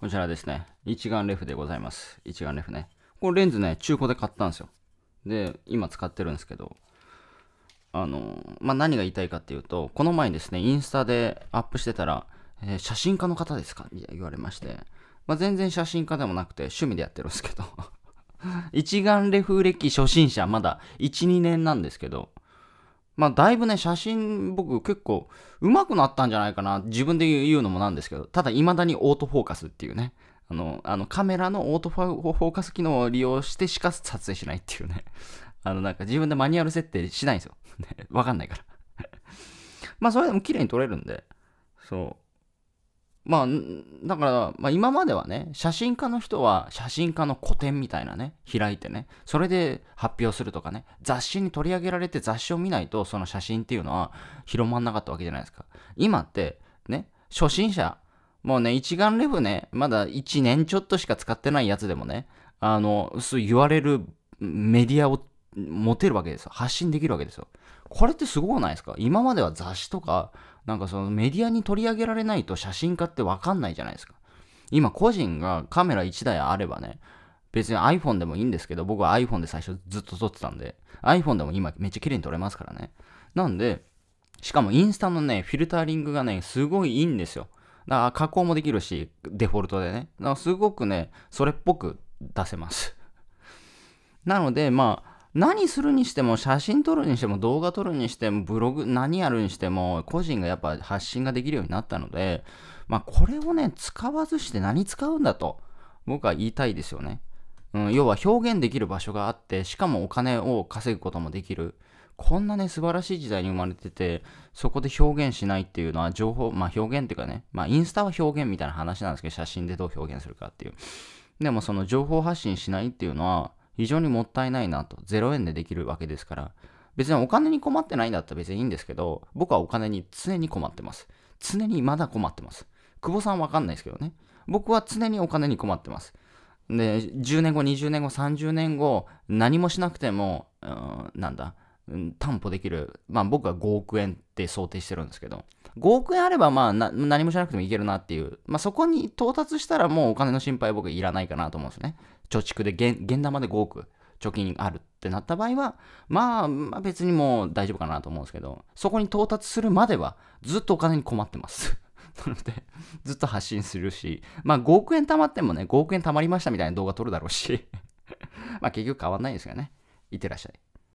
こちらですね。一眼レフでございます。一眼レフね。このレンズね、中古で買ったんですよ。で、今使ってるんですけど、あの、まあ、何が言いたいかっていうと、この前ですね、インスタでアップしてたら、えー、写真家の方ですかみたいな言われまして、まあ、全然写真家でもなくて趣味でやってるんですけど、一眼レフ歴初心者、まだ1、2年なんですけど、まあ、だいぶね、写真僕結構上手くなったんじゃないかな。自分で言うのもなんですけど、ただ未だにオートフォーカスっていうね。あの、あのカメラのオートフォーカス機能を利用してしか撮影しないっていうね。あの、なんか自分でマニュアル設定しないんですよ。わかんないから まあ、それでも綺麗に撮れるんで、そう。まあ、だから、まあ、今まではね、写真家の人は写真家の個展みたいなね、開いてね、それで発表するとかね、雑誌に取り上げられて雑誌を見ないと、その写真っていうのは広まんなかったわけじゃないですか。今って、ね、初心者、もうね、一眼レフね、まだ1年ちょっとしか使ってないやつでもね、あの、そう言われるメディアを持てるわけですよ。発信できるわけですよ。これってすごくないですか今までは雑誌とか、なんかそのメディアに取り上げられないと写真家ってわかんないじゃないですか。今個人がカメラ1台あればね、別に iPhone でもいいんですけど、僕は iPhone で最初ずっと撮ってたんで、iPhone でも今めっちゃ綺麗に撮れますからね。なんで、しかもインスタのね、フィルタリングがね、すごいいいんですよ。だから加工もできるし、デフォルトでね。だからすごくね、それっぽく出せますなので、まあ、何するにしても写真撮るにしても動画撮るにしてもブログ何やるにしても個人がやっぱ発信ができるようになったのでまあこれをね使わずして何使うんだと僕は言いたいですよね、うん、要は表現できる場所があってしかもお金を稼ぐこともできるこんなね素晴らしい時代に生まれててそこで表現しないっていうのは情報まあ表現っていうかねまあインスタは表現みたいな話なんですけど写真でどう表現するかっていうでもその情報発信しないっていうのは非常にもったいないなと。0円でできるわけですから。別にお金に困ってないんだったら別にいいんですけど、僕はお金に常に困ってます。常にまだ困ってます。久保さんわかんないですけどね。僕は常にお金に困ってます。で、10年後、20年後、30年後、何もしなくても、うん、なんだ、担保できる。まあ僕は5億円って想定してるんですけど、5億円あればまあ何もしなくてもいけるなっていう、まあ、そこに到達したらもうお金の心配僕いらないかなと思うんですね。貯蓄で現現玉で5億貯金あるってなった場合は、まあ、まあ、別にもう大丈夫かなと思うんですけど、そこに到達するまではずっとお金に困ってます。なので、ずっと発信するし、まあ5億円貯まってもね、5億円貯まりましたみたいな動画撮るだろうし、まあ結局変わんないですよね。いってらっしゃい。